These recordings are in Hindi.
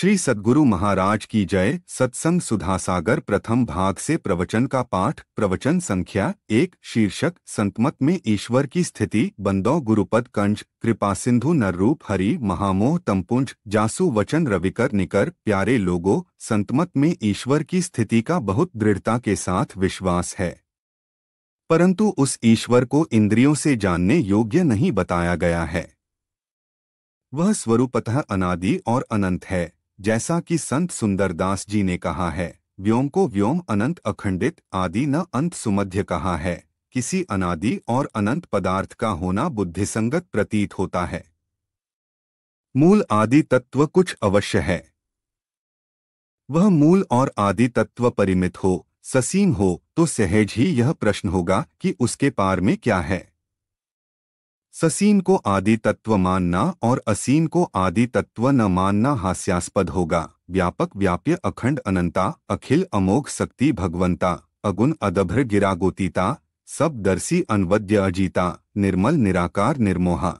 श्री सदगुरु महाराज की जय सत्संग सुधा सागर प्रथम भाग से प्रवचन का पाठ प्रवचन संख्या एक शीर्षक संतमत में ईश्वर की स्थिति बंदौ गुरुपद कंज कृपा सिंधु नरूप हरि महामोह तमपुंज जासु वचन रविकर निकर प्यारे लोगों संतमत में ईश्वर की स्थिति का बहुत दृढ़ता के साथ विश्वास है परंतु उस ईश्वर को इंद्रियों से जानने योग्य नहीं बताया गया है वह स्वरूपतः अनादि और अनंत है जैसा कि संत सुंदरदास जी ने कहा है व्योम को व्योम अनंत अखंडित आदि न अंत सुमध्य कहा है किसी अनादि और अनंत पदार्थ का होना बुद्धिसंगत प्रतीत होता है मूल आदि तत्व कुछ अवश्य है वह मूल और आदि तत्व परिमित हो ससीम हो तो सहज ही यह प्रश्न होगा कि उसके पार में क्या है ससीन को आदि तत्व मानना और असीन को आदि तत्व न मानना हास्यास्पद होगा व्यापक व्याप्य अखंड अनंता अखिल अमोघ शक्ति भगवंता अगुण अदभ्र गिरागोतीता सब दर्शी अनवद्य अजीता निर्मल निराकार निर्मोहा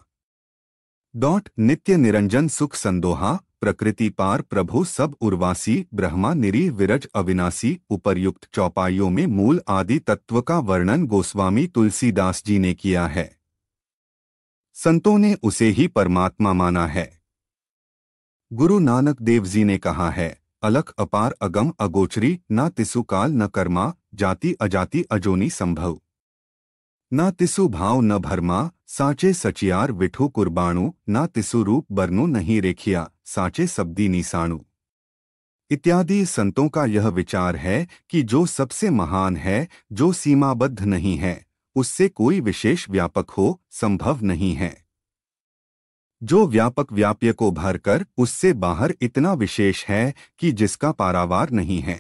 डॉट नित्य निरंजन सुख संदोहा प्रकृति पार प्रभु सब उर्वासी ब्रह्मा निरी विरज अविनाशी उपर्युक्त चौपाइयों में मूल आदि तत्व का वर्णन गोस्वामी तुलसीदास जी ने किया है संतों ने उसे ही परमात्मा माना है गुरु नानक देव जी ने कहा है अलख अपार अगम अगोचरी न तिसु काल न कर्मा जाति अजाति अजोनी संभव न तिसु भाव न भरमा साचे सचियार विठु कुर्बाणु न तिसु रूप बरनु नहीं रेखिया साचे सब्दी निशाणु इत्यादि संतों का यह विचार है कि जो सबसे महान है जो सीमाबद्ध नहीं है उससे कोई विशेष व्यापक हो संभव नहीं है जो व्यापक व्याप्य को भरकर उससे बाहर इतना विशेष है कि जिसका पारावार नहीं है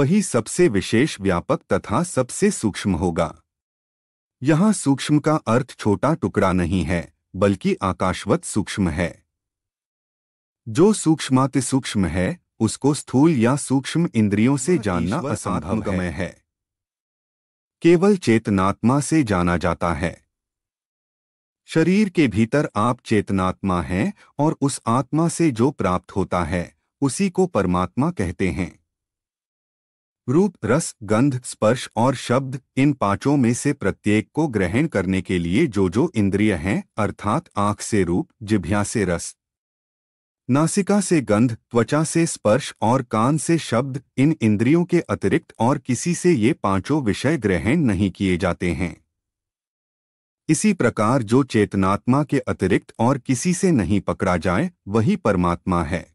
वही सबसे विशेष व्यापक तथा सबसे सूक्ष्म होगा यहां सूक्ष्म का अर्थ छोटा टुकड़ा नहीं है बल्कि आकाशवत सूक्ष्म है जो सूक्ष्मातिसूक्ष्म सूक्ष्म है उसको स्थूल या सूक्ष्म इंद्रियों से जानना है, है केवल चेतनात्मा से जाना जाता है शरीर के भीतर आप चेतनात्मा हैं और उस आत्मा से जो प्राप्त होता है उसी को परमात्मा कहते हैं रूप रस गंध स्पर्श और शब्द इन पांचों में से प्रत्येक को ग्रहण करने के लिए जो जो इंद्रिय हैं अर्थात आंख से रूप जिभ्या से रस नासिका से गंध त्वचा से स्पर्श और कान से शब्द इन इंद्रियों के अतिरिक्त और किसी से ये पांचों विषय ग्रहण नहीं किए जाते हैं इसी प्रकार जो चेतनात्मा के अतिरिक्त और किसी से नहीं पकड़ा जाए वही परमात्मा है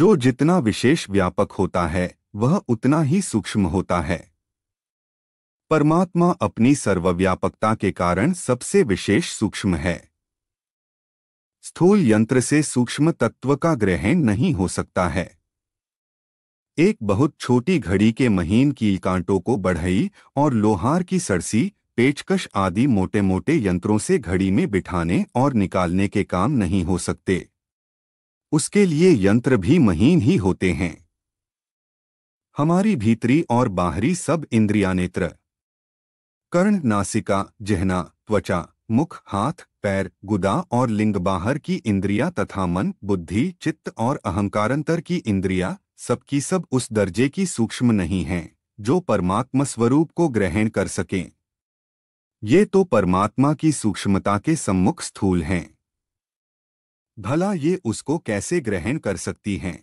जो जितना विशेष व्यापक होता है वह उतना ही सूक्ष्म होता है परमात्मा अपनी सर्वव्यापकता के कारण सबसे विशेष सूक्ष्म है स्थूल यंत्र से सूक्ष्म तत्व का ग्रहण नहीं हो सकता है एक बहुत छोटी घड़ी के महीन कील कांटों को बढ़ई और लोहार की सरसी पेचकश आदि मोटे मोटे यंत्रों से घड़ी में बिठाने और निकालने के काम नहीं हो सकते उसके लिए यंत्र भी महीन ही होते हैं हमारी भीतरी और बाहरी सब इंद्रिया नेत्र कर्ण नासिका जहना त्वचा मुख हाथ पैर गुदा और लिंग बाहर की इंद्रिया तथा मन बुद्धि चित्त और अहंकारांतर की इंद्रिया सबकी सब उस दर्जे की सूक्ष्म नहीं हैं जो परमात्मा स्वरूप को ग्रहण कर सके ये तो परमात्मा की सूक्ष्मता के सम्मुख स्थूल हैं भला ये उसको कैसे ग्रहण कर सकती हैं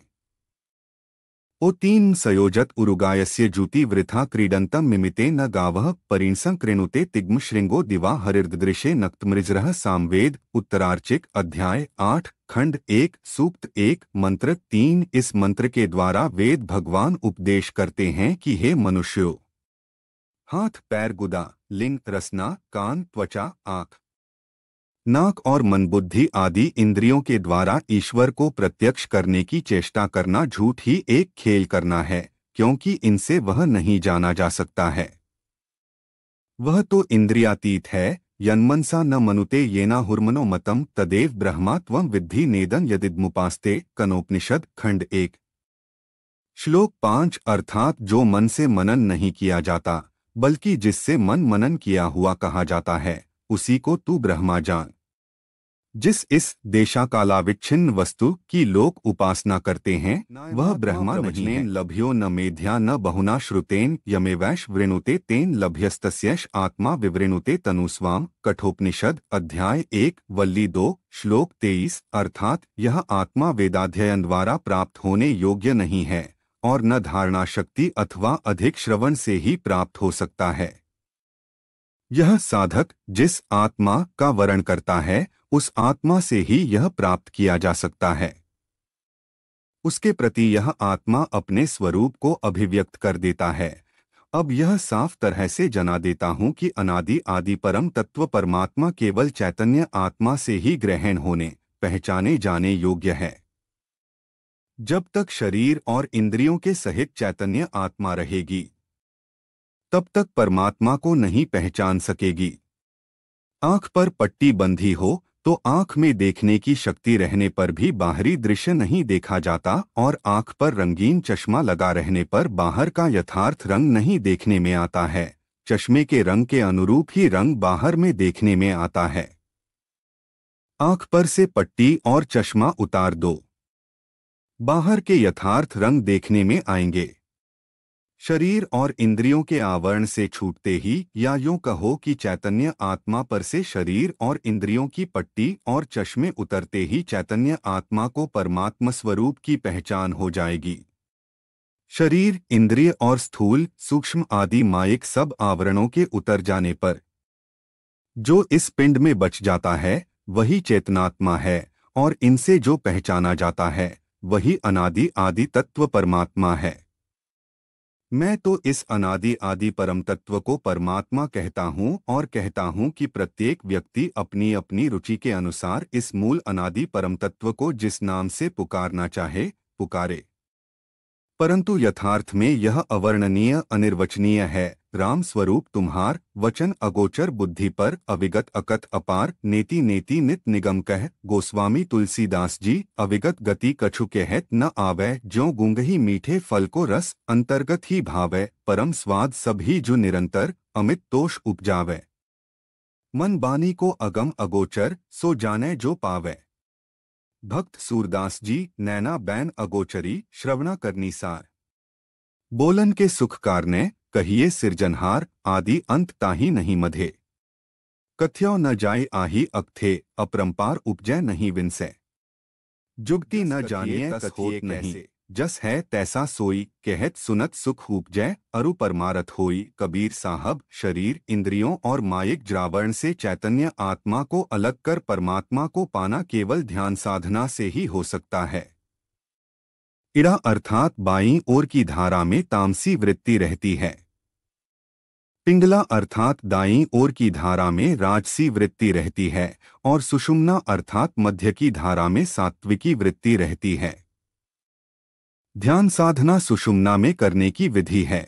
तीन सयोजत उरुगायस्य ज्यूति वृथा क्रीडंतम मिमिते न गाव गावः तिग्म श्रृंगो दिवा हरिर्दृशे नक्तमृजरः सामवेद उत्तरार्चिक अध्याय आठ खंड एक सूक्त एक मंत्र तीन इस मंत्र के द्वारा वेद भगवान उपदेश करते हैं कि हे मनुष्यो हाथ पैर गुदा लिंग रसना कान त्वचा आंख नाक और मनबुद्धि आदि इंद्रियों के द्वारा ईश्वर को प्रत्यक्ष करने की चेष्टा करना झूठ ही एक खेल करना है क्योंकि इनसे वह नहीं जाना जा सकता है वह तो इंद्रियातीत है यन्मनसा न मनुते येना हुर्मनो मतम तदेव ब्रह्मा तव विद्धि नेदन यदिदमुपास्ते कनोपनिषद खंड एक श्लोक पांच अर्थात जो मन से मनन नहीं किया जाता बल्कि जिससे मन मनन किया हुआ कहा जाता है उसी को तू ब्रह्मा जान जिस इस विच्छिन्न वस्तु की लोक उपासना करते हैं वह ब्रह्मा नहीं लभ्यो न मेध्या न बहुना श्रुतेन यमे वैश वृणुते तेन लभ्यस्त आत्मा विवृणुते तनुस्वाम कठोपनिषद अध्याय एक वल्ली दो श्लोक तेईस अर्थात यह आत्मा वेदाध्ययन द्वारा प्राप्त होने योग्य नहीं है और न धारणा शक्ति अथवा अधिक श्रवण से ही प्राप्त हो सकता है यह साधक जिस आत्मा का वरण करता है उस आत्मा से ही यह प्राप्त किया जा सकता है उसके प्रति यह आत्मा अपने स्वरूप को अभिव्यक्त कर देता है अब यह साफ तरह से जना देता हूं कि अनादि आदि परम तत्व परमात्मा केवल चैतन्य आत्मा से ही ग्रहण होने पहचाने जाने योग्य है जब तक शरीर और इंद्रियों के सहित चैतन्य आत्मा रहेगी तब तक परमात्मा को नहीं पहचान सकेगी आंख पर पट्टी बंधी हो तो आंख में देखने की शक्ति रहने पर भी बाहरी दृश्य नहीं देखा जाता और आंख पर रंगीन चश्मा लगा रहने पर बाहर का यथार्थ रंग नहीं देखने में आता है चश्मे के रंग के अनुरूप ही रंग बाहर में देखने में आता है आंख पर से पट्टी और चश्मा उतार दो बाहर के यथार्थ रंग देखने में आएंगे शरीर और इंद्रियों के आवरण से छूटते ही या यूं कहो कि चैतन्य आत्मा पर से शरीर और इंद्रियों की पट्टी और चश्मे उतरते ही चैतन्य आत्मा को परमात्म स्वरूप की पहचान हो जाएगी शरीर इंद्रिय और स्थूल सूक्ष्म आदि मायिक सब आवरणों के उतर जाने पर जो इस पिंड में बच जाता है वही चेतनात्मा है और इनसे जो पहचाना जाता है वही अनादि आदि तत्व परमात्मा है मैं तो इस अनादि आदि परम तत्व को परमात्मा कहता हूँ और कहता हूँ कि प्रत्येक व्यक्ति अपनी अपनी रुचि के अनुसार इस मूल अनादि परम तत्व को जिस नाम से पुकारना चाहे पुकारे परंतु यथार्थ में यह अवर्णनीय अनिर्वचनीय है राम स्वरूप तुम्हार वचन अगोचर बुद्धि पर अविगत अकत अपार नेति नेति नित निगम कह गोस्वामी तुलसीदास जी अविगत गति कछु है न आवे जो गुंग ही मीठे फल को रस अंतर्गत ही भावे परम स्वाद सभी जो निरंतर अमित तोष उपजावे मन बानी को अगम अगोचर सो जाने जो पावे भक्त सूरदास जी नैना बैन अगोचरी श्रवणा करनीसार बोलन के सुख कारने कहिए सिरजनहार आदि अंत ताही नहीं मधे कथ्यो न जाय आही अक्थे अपरंपार उपजय नहीं विनसे जुगती न जानिए कथोत नहीं जस है तैसा सोई कहत सुनत सुख उपजय अरु परमारत होई कबीर साहब शरीर इंद्रियों और मायिक द्रावण से चैतन्य आत्मा को अलग कर परमात्मा को पाना केवल ध्यान साधना से ही हो सकता है इड़ा अर्थात बाई ओर की धारा में तामसी वृत्ति रहती है पिंगला अर्थात दाई ओर की धारा में राजसी वृत्ति रहती है और सुषुम्ना अर्थात मध्य की धारा में सात्विकी वृत्ति रहती है ध्यान साधना सुषुम्ना में करने की विधि है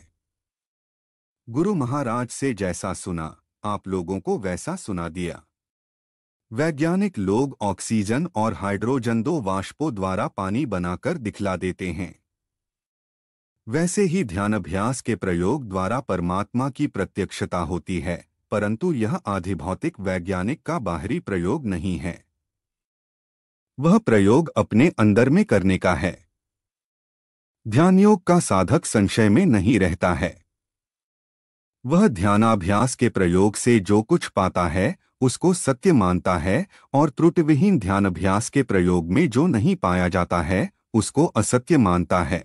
गुरु महाराज से जैसा सुना आप लोगों को वैसा सुना दिया वैज्ञानिक लोग ऑक्सीजन और हाइड्रोजन दो वाष्पों द्वारा पानी बनाकर दिखला देते हैं वैसे ही ध्यान अभ्यास के प्रयोग द्वारा परमात्मा की प्रत्यक्षता होती है परंतु यह आधिभौतिक वैज्ञानिक का बाहरी प्रयोग नहीं है वह प्रयोग अपने अंदर में करने का है ध्यान योग का साधक संशय में नहीं रहता है वह ध्यानाभ्यास के प्रयोग से जो कुछ पाता है उसको सत्य मानता है और त्रुटिविहीन ध्यानाभ्यास के प्रयोग में जो नहीं पाया जाता है उसको असत्य मानता है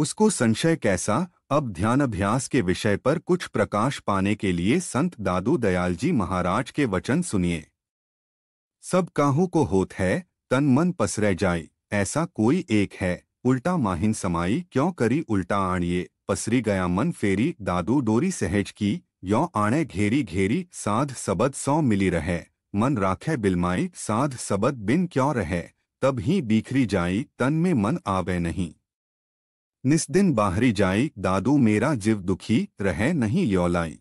उसको संशय कैसा अब ध्यानाभ्यास के विषय पर कुछ प्रकाश पाने के लिए संत दादू दयाल जी महाराज के वचन सुनिए सब काहू को होत है तन मन पसरे जाए ऐसा कोई एक है उल्टा माहिन समाई क्यों करी उल्टा आणिये पसरी गया मन फेरी दादू डोरी सहज की यो आणे घेरी घेरी साध सबद सौ मिली रहे मन राखे बिलमाई साध सबद बिन क्यों रहे तब ही बीखरी जाई तन में मन आवे नहीं निस्दिन बाहरी जाई दादू मेरा जीव दुखी रहे नहीं यौलाई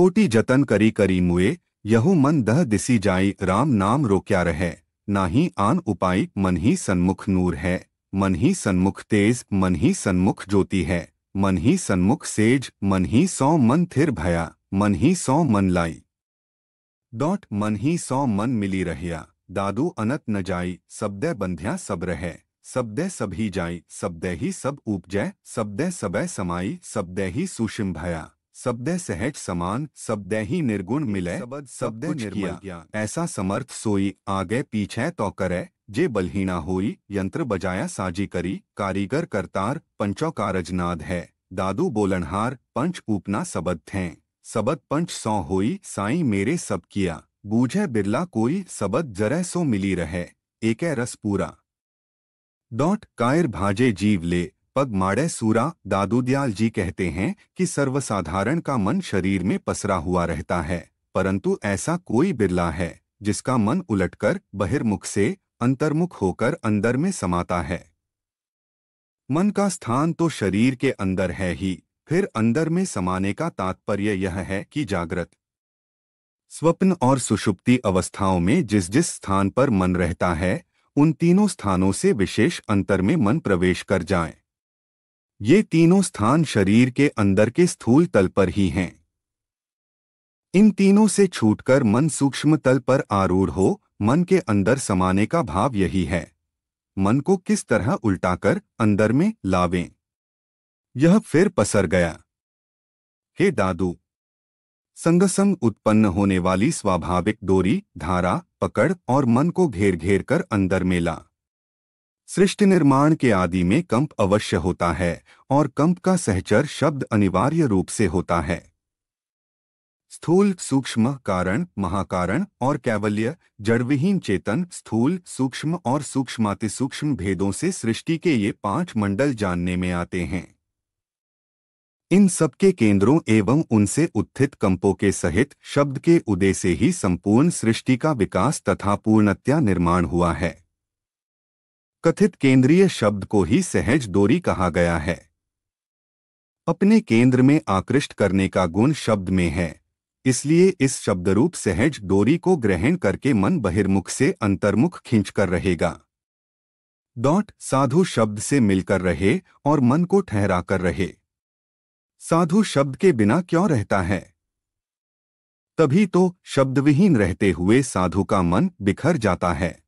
कोटी जतन करी करी मुए यहू मन दह दिसी जाई राम नाम रोक्या रहे नाही आन उपाय मन ही सन्मुख नूर है मन ही सन्मुख तेज मन ही सन्मुख ज्योति है मन ही सन्मुख सेज मन ही सौ मन थिर भया मन ही सौ मन लाई डॉट मन ही सौ मन मिली रहिया दादू अनत न जाई सबदे बंध्या सब रहे सबदे सभी जाई सबदे ही सब उपजय सबदे सब समाई सबदे ही सुषिम भया सबदे सहज समान सबदे ही निर्गुण मिले सबदे निर्मल ऐसा समर्थ सोई आगे पीछे तो करे जे बलहीना હોઈ यंत्र बजाया साजी करी कारीगर करतार પંચો કારજનાદ है दादू बोलनहार पंच उपना सबद थे सबद पंच सौ होई साई मेरे सब किया बूझे बिरला कोई सबद जरह सो मिली रहे एक रस पूरा डॉट कायर भाजे जीव ले पग माड़े सूरा दादूदयाल जी कहते हैं कि सर्वसाधारण का मन शरीर में पसरा हुआ रहता है परंतु ऐसा कोई बिरला है जिसका मन उलटकर बहिर्मुख से अंतर्मुख होकर अंदर में समाता है मन का स्थान तो शरीर के अंदर है ही फिर अंदर में समाने का तात्पर्य यह है कि जागृत स्वप्न और सुषुप्ति अवस्थाओं में जिस जिस स्थान पर मन रहता है उन तीनों स्थानों से विशेष अंतर में मन प्रवेश कर जाए ये तीनों स्थान शरीर के अंदर के स्थूल तल पर ही हैं इन तीनों से छूटकर मन सूक्ष्म तल पर आरूढ़ हो मन के अंदर समाने का भाव यही है मन को किस तरह उल्टा कर अंदर में लावें यह फिर पसर गया हे दादू संगसंग उत्पन्न होने वाली स्वाभाविक डोरी धारा पकड़ और मन को घेर घेर कर अंदर में ला सृष्टि निर्माण के आदि में कंप अवश्य होता है और कंप का सहचर शब्द अनिवार्य रूप से होता है स्थूल सूक्ष्म कारण महाकारण और कैवल्य जड़विहीन चेतन स्थूल सूक्ष्म और सूक्ष्माति सूक्ष्म भेदों से सृष्टि के ये पांच मंडल जानने में आते हैं इन सबके केंद्रों एवं उनसे उत्थित कंपों के सहित शब्द के उदय से ही संपूर्ण सृष्टि का विकास तथा पूर्णत्या निर्माण हुआ है कथित केंद्रीय शब्द को ही सहज दोरी कहा गया है अपने केंद्र में आकृष्ट करने का गुण शब्द में है इसलिए इस शब्दरूप सहज डोरी को ग्रहण करके मन बहिर्मुख से अंतर्मुख खींच कर रहेगा डॉट साधु शब्द से मिलकर रहे और मन को ठहरा कर रहे साधु शब्द के बिना क्यों रहता है तभी तो शब्दविहीन रहते हुए साधु का मन बिखर जाता है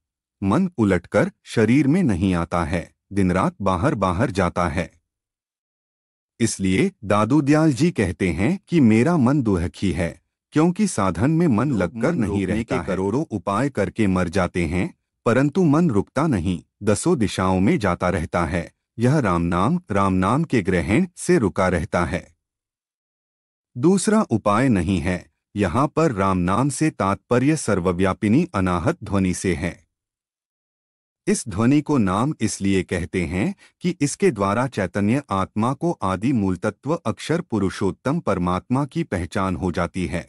मन उलटकर शरीर में नहीं आता है दिन रात बाहर बाहर जाता है इसलिए दादू दयाल जी कहते हैं कि मेरा मन दुहखी है क्योंकि साधन में मन लगकर नहीं रहने के करोड़ों उपाय करके मर जाते हैं परंतु मन रुकता नहीं दसों दिशाओं में जाता रहता है यह राम नाम राम नाम के ग्रहण से रुका रहता है दूसरा उपाय नहीं है यहाँ पर राम नाम से तात्पर्य सर्वव्यापिनी अनाहत ध्वनि से है इस ध्वनि को नाम इसलिए कहते हैं कि इसके द्वारा चैतन्य आत्मा को आदि मूलतत्व अक्षर पुरुषोत्तम परमात्मा की पहचान हो जाती है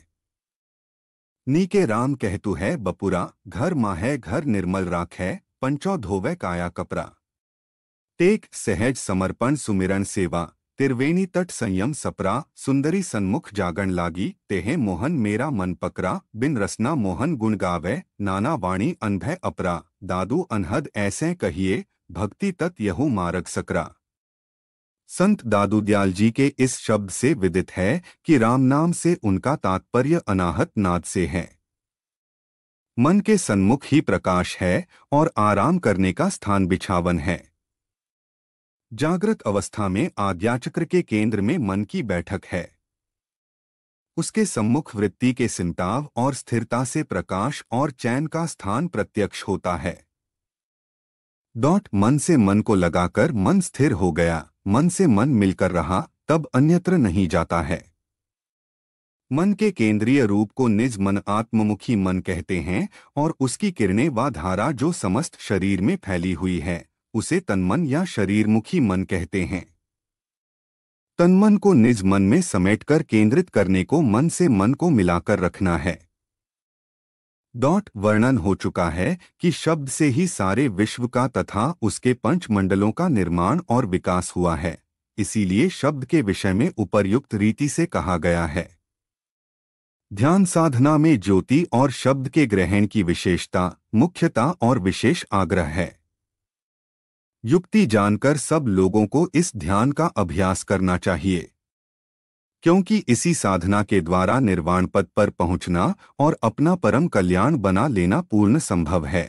नी के राम कहतु है बपुरा घर माँ है घर निर्मल राख है पंचो धोवे काया कपरा टेक सहज समर्पण सुमिरन सेवा त्रिवेणी तट संयम सपरा सुंदरी सन्मुख जागण लागी तेहे मोहन मेरा मन पकरा बिन रसना मोहन गुण गावे नाना वाणी अनभय अपरा दादू अनहद ऐसे कहिए भक्ति तत यहू मारक सकरा संत दादू दयाल जी के इस शब्द से विदित है कि राम नाम से उनका तात्पर्य अनाहत नाद से है मन के सन्मुख ही प्रकाश है और आराम करने का स्थान बिछावन है जागृत अवस्था में आद्याचक्र के केंद्र में मन की बैठक है उसके सम्मुख वृत्ति के सिंताव और स्थिरता से प्रकाश और चैन का स्थान प्रत्यक्ष होता है डॉट मन से मन को लगाकर मन स्थिर हो गया मन से मन मिलकर रहा तब अन्यत्र नहीं जाता है मन के केंद्रीय रूप को निज मन आत्ममुखी मन कहते हैं और उसकी किरणें व धारा जो समस्त शरीर में फैली हुई है उसे तनमन या शरीरमुखी मन कहते हैं तनमन को निज मन में समेटकर केंद्रित करने को मन से मन को मिलाकर रखना है डॉट वर्णन हो चुका है कि शब्द से ही सारे विश्व का तथा उसके पंच मंडलों का निर्माण और विकास हुआ है इसीलिए शब्द के विषय में उपर्युक्त रीति से कहा गया है ध्यान साधना में ज्योति और शब्द के ग्रहण की विशेषता मुख्यता और विशेष आग्रह है युक्ति जानकर सब लोगों को इस ध्यान का अभ्यास करना चाहिए क्योंकि इसी साधना के द्वारा निर्वाण पद पर पहुंचना और अपना परम कल्याण बना लेना पूर्ण संभव है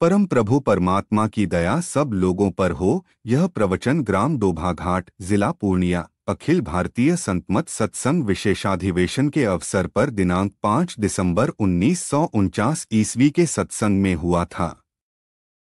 परम प्रभु परमात्मा की दया सब लोगों पर हो यह प्रवचन ग्राम डोभाघाट जिला पूर्णिया अखिल भारतीय संतमत सत्संग विशेषाधिवेशन के अवसर पर दिनांक 5 दिसंबर उन्नीस ईस्वी के सत्संग में हुआ था